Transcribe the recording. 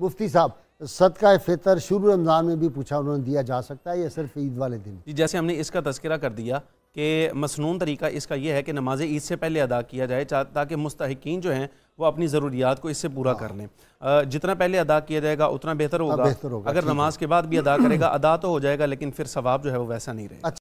मुफ्ती साहब सदका फितर शुरू रमज़ान में भी पूछा उन्होंने दिया जा सकता है या सिर्फ ईद वाले दिन जी जैसे हमने इसका तस्करा कर दिया कि मसनून तरीका इसका यह है कि नमाज ईद से पहले अदा किया जाए ताकि मुस्तकिन जो हैं वो अपनी ज़रूरियात को इससे पूरा कर लें जितना पहले अदा किया जाएगा उतना बेहतर होगा, बेहतर होगा अगर नमाज के बाद भी अदा करेगा अदा तो हो जाएगा लेकिन फिर सवाब जो है वो वैसा नहीं रहेगा अच्छा।